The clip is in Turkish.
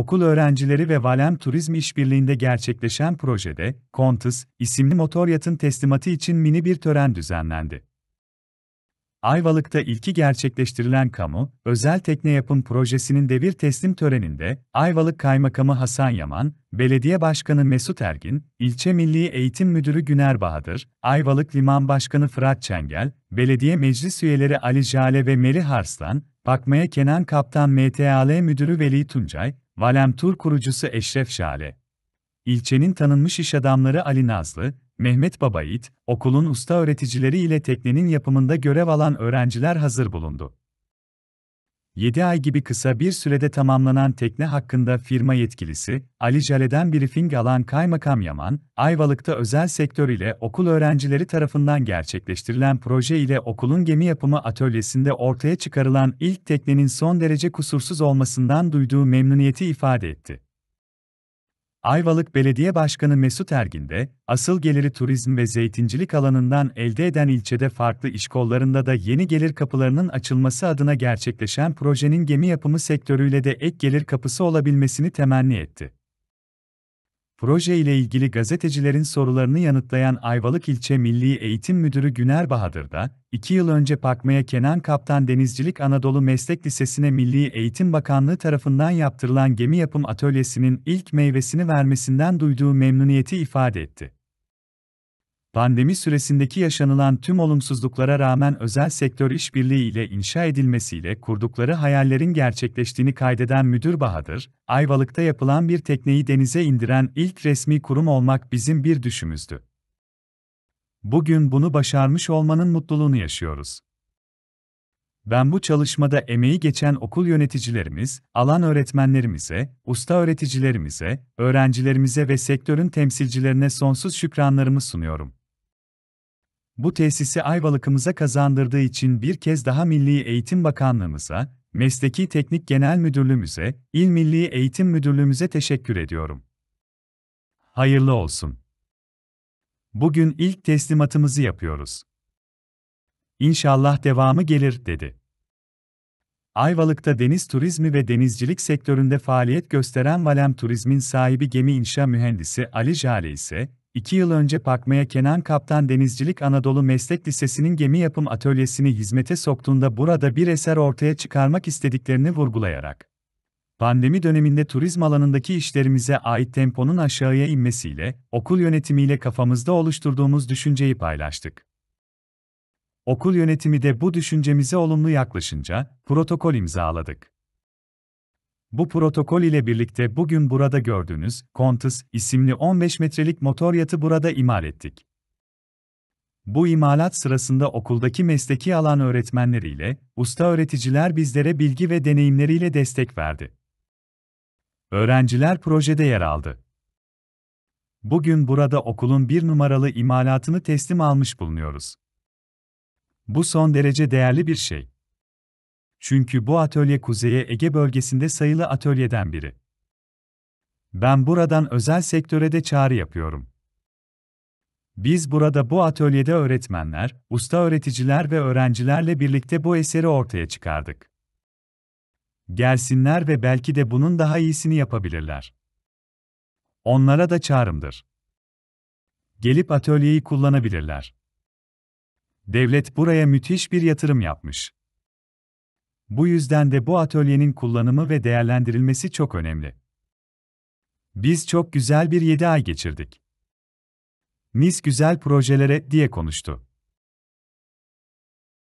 okul öğrencileri ve Valem Turizm İşbirliği'nde gerçekleşen projede, Kontus isimli motor yatın teslimatı için mini bir tören düzenlendi. Ayvalık'ta ilki gerçekleştirilen kamu, özel tekne yapım projesinin devir teslim töreninde, Ayvalık Kaymakamı Hasan Yaman, Belediye Başkanı Mesut Ergin, İlçe Milli Eğitim Müdürü Güner Bahadır, Ayvalık Liman Başkanı Fırat Çengel, Belediye Meclis Üyeleri Ali Jale ve Meri Harslan, Bakmaya Kenan Kaptan MTAL Müdürü Veli Tuncay, Valem Tur kurucusu Eşref Şale. İlçenin tanınmış iş adamları Ali Nazlı, Mehmet Babayit, okulun usta öğreticileri ile teknenin yapımında görev alan öğrenciler hazır bulundu. 7 ay gibi kısa bir sürede tamamlanan tekne hakkında firma yetkilisi, Ali Jale'den briefing alan Kaymakam Yaman, Ayvalık'ta özel sektör ile okul öğrencileri tarafından gerçekleştirilen proje ile okulun gemi yapımı atölyesinde ortaya çıkarılan ilk teknenin son derece kusursuz olmasından duyduğu memnuniyeti ifade etti. Ayvalık Belediye Başkanı Mesut Ergin de, asıl geliri turizm ve zeytincilik alanından elde eden ilçede farklı iş kollarında da yeni gelir kapılarının açılması adına gerçekleşen projenin gemi yapımı sektörüyle de ek gelir kapısı olabilmesini temenni etti. Proje ile ilgili gazetecilerin sorularını yanıtlayan Ayvalık İlçe Milli Eğitim Müdürü Güner Bahadır da, iki yıl önce Pakmaya Kenan Kaptan Denizcilik Anadolu Meslek Lisesi'ne Milli Eğitim Bakanlığı tarafından yaptırılan gemi yapım atölyesinin ilk meyvesini vermesinden duyduğu memnuniyeti ifade etti pandemi süresindeki yaşanılan tüm olumsuzluklara rağmen özel sektör işbirliği ile inşa edilmesiyle kurdukları hayallerin gerçekleştiğini kaydeden Müdür Bahadır, Ayvalık'ta yapılan bir tekneyi denize indiren ilk resmi kurum olmak bizim bir düşümüzdü. Bugün bunu başarmış olmanın mutluluğunu yaşıyoruz. Ben bu çalışmada emeği geçen okul yöneticilerimiz, alan öğretmenlerimize, usta öğreticilerimize, öğrencilerimize ve sektörün temsilcilerine sonsuz şükranlarımı sunuyorum bu tesisi Ayvalık'ımıza kazandırdığı için bir kez daha Milli Eğitim Bakanlığımıza, Mesleki Teknik Genel Müdürlüğümüze, İl Milli Eğitim Müdürlüğümüze teşekkür ediyorum. Hayırlı olsun. Bugün ilk teslimatımızı yapıyoruz. İnşallah devamı gelir, dedi. Ayvalık'ta deniz turizmi ve denizcilik sektöründe faaliyet gösteren Valem Turizm'in sahibi gemi inşa mühendisi Ali Jale ise, İki yıl önce Pakmaya Kenan Kaptan Denizcilik Anadolu Meslek Lisesi'nin gemi yapım atölyesini hizmete soktuğunda burada bir eser ortaya çıkarmak istediklerini vurgulayarak, pandemi döneminde turizm alanındaki işlerimize ait temponun aşağıya inmesiyle, okul yönetimiyle kafamızda oluşturduğumuz düşünceyi paylaştık. Okul yönetimi de bu düşüncemize olumlu yaklaşınca, protokol imzaladık. Bu protokol ile birlikte bugün burada gördüğünüz Contis isimli 15 metrelik motor yatı burada imal ettik. Bu imalat sırasında okuldaki mesleki alan öğretmenleriyle, usta öğreticiler bizlere bilgi ve deneyimleriyle destek verdi. Öğrenciler projede yer aldı. Bugün burada okulun bir numaralı imalatını teslim almış bulunuyoruz. Bu son derece değerli bir şey. Çünkü bu atölye kuzeye Ege bölgesinde sayılı atölyeden biri. Ben buradan özel sektöre de çağrı yapıyorum. Biz burada bu atölyede öğretmenler, usta öğreticiler ve öğrencilerle birlikte bu eseri ortaya çıkardık. Gelsinler ve belki de bunun daha iyisini yapabilirler. Onlara da çağrımdır. Gelip atölyeyi kullanabilirler. Devlet buraya müthiş bir yatırım yapmış. Bu yüzden de bu atölyenin kullanımı ve değerlendirilmesi çok önemli. Biz çok güzel bir 7 ay geçirdik. Mis güzel projelere diye konuştu.